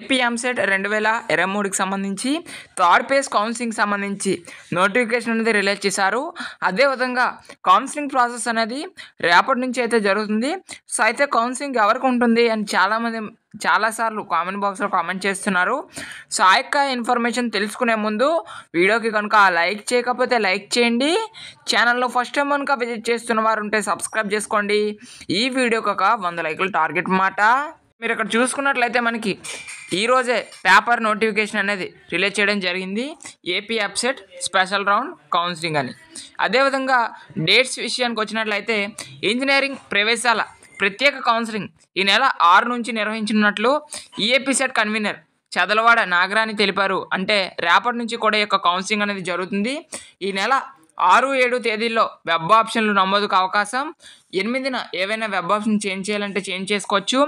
AP రెండు వేల ఇరవై మూడుకి సంబంధించి థర్డ్ ఫేజ్ కౌన్సిలింగ్ సంబంధించి నోటిఫికేషన్ అనేది రిలీజ్ చేశారు అదేవిధంగా కౌన్సిలింగ్ ప్రాసెస్ అనేది రేపటి నుంచి అయితే జరుగుతుంది సో అయితే కౌన్సిలింగ్ ఎవరికి ఉంటుంది అని చాలామంది చాలాసార్లు కామెంట్ బాక్స్లో కామెంట్ చేస్తున్నారు సో ఆ యొక్క ఇన్ఫర్మేషన్ తెలుసుకునే ముందు వీడియోకి కనుక లైక్ చేయకపోతే లైక్ చేయండి ఛానల్లో ఫస్ట్ టైం కనుక విజిట్ చేస్తున్న వారు ఉంటే సబ్స్క్రైబ్ చేసుకోండి ఈ వీడియోకి ఒక వంద లైకులు టార్గెట్ మాట మీరు ఇక్కడ చూసుకున్నట్లయితే మనకి ఈరోజే పేపర్ నోటిఫికేషన్ అనేది రిలీజ్ చేయడం జరిగింది ఏపీ అప్సెట్ స్పెషల్ రౌండ్ కౌన్సిలింగ్ అని అదేవిధంగా డేట్స్ విషయానికి వచ్చినట్లయితే ఇంజనీరింగ్ ప్రవేశాల ప్రత్యేక కౌన్సిలింగ్ ఈ నెల ఆరు నుంచి నిర్వహించినట్లు EAP e CET convener Chadalavada Nagarani తెలిపారు అంటే రేపటి నుంచి కూడా యొక్క కౌన్సిలింగ్ అనేది జరుగుతుంది ఈ నెల ఆరు ఏడు తేదీల్లో వెబ్ ఆప్షన్లు నమోదుకు అవకాశం ఎనిమిదిన ఏవైనా వెబ్ ఆప్షన్ చేంజ్ చేయాలంటే చేంజ్ చేసుకోవచ్చు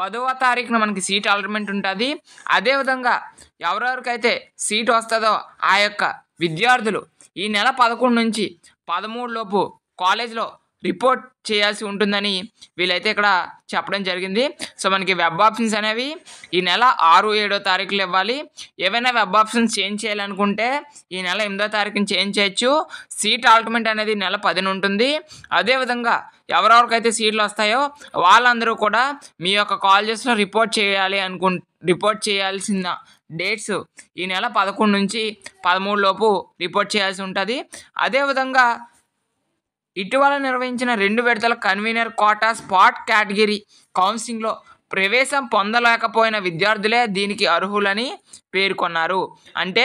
పదవ తారీఖున మనకి సీట్ అలర్మెంట్ ఉంటుంది అదేవిధంగా ఎవరెవరికైతే సీట్ వస్తుందో ఆ యొక్క విద్యార్థులు ఈ నెల పదకొండు నుంచి పదమూడు లోపు కాలేజీలో రిపోర్ట్ చేయాల్సి ఉంటుందని వీళ్ళైతే ఇక్కడ చెప్పడం జరిగింది సో మనకి వెబ్ ఆప్షన్స్ అనేవి ఈ నెల ఆరు ఏడో తారీఖులు ఇవ్వాలి ఏవైనా వెబ్ ఆప్షన్స్ చేంజ్ చేయాలనుకుంటే ఈ నెల ఎనిమిదో తారీఖుని చేంజ్ చేయొచ్చు సీట్ ఆల్టమెంట్ అనేది నెల పదిన ఉంటుంది అదేవిధంగా ఎవరెవరికైతే సీట్లు వస్తాయో వాళ్ళందరూ కూడా మీ యొక్క కాలేజెస్లో రిపోర్ట్ చేయాలి అనుకు రిపోర్ట్ చేయాల్సిన డేట్స్ ఈ నెల పదకొండు నుంచి పదమూడు లోపు రిపోర్ట్ చేయాల్సి ఉంటుంది అదేవిధంగా ఇటీవల నిర్వహించిన రెండు విడతల కన్వీనర్ కోటా స్పాట్ కేటగిరీ కౌన్సిలింగ్లో ప్రవేశం పొందలేకపోయిన విద్యార్థులే దీనికి అర్హులని పేర్కొన్నారు అంటే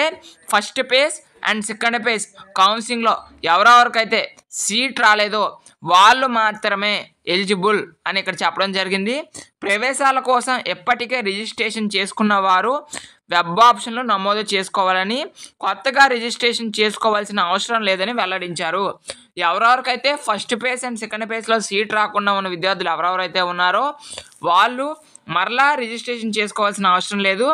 first phase and second phase కౌన్సిలింగ్లో ఎవరెవరికైతే సీట్ రాలేదో వాళ్ళు మాత్రమే ఎలిజిబుల్ అని ఇక్కడ చెప్పడం జరిగింది ప్రవేశాల కోసం ఎప్పటికే రిజిస్ట్రేషన్ చేసుకున్న వారు వెబ్ ఆప్షన్లో నమోదు చేసుకోవాలని కొత్తగా రిజిస్ట్రేషన్ చేసుకోవాల్సిన అవసరం లేదని వెల్లడించారు ఎవరెవరికైతే ఫస్ట్ పేజ్ అండ్ సెకండ్ పేజ్లో సీట్ రాకుండా ఉన్న విద్యార్థులు ఎవరెవరైతే ఉన్నారో వాళ్ళు మరలా రిజిస్ట్రేషన్ చేసుకోవాల్సిన అవసరం లేదు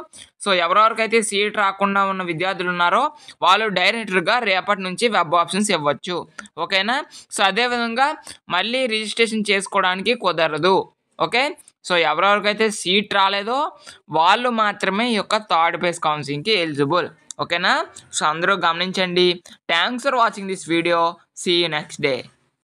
సో ఎవరెవరికైతే సీట్ రాకుండా ఉన్న విద్యార్థులు ఉన్నారో వాళ్ళు డైరెక్టర్గా రేపటి నుంచి వెబ్ ఆప్షన్స్ ఇవ్వచ్చు ఓకేనా సో అదేవిధంగా మళ్ళీ రిజిస్ట్రేషన్ చేసుకోవడానికి కుదరదు ఓకే సో ఎవరెవరికైతే సీట్ రాలేదో వాళ్ళు మాత్రమే ఈ యొక్క థర్డ్ ప్లేస్ కౌన్సిలింగ్కి ఎలిజిబుల్ ఓకేనా సో అందరూ గమనించండి thanks for watching this video see you next day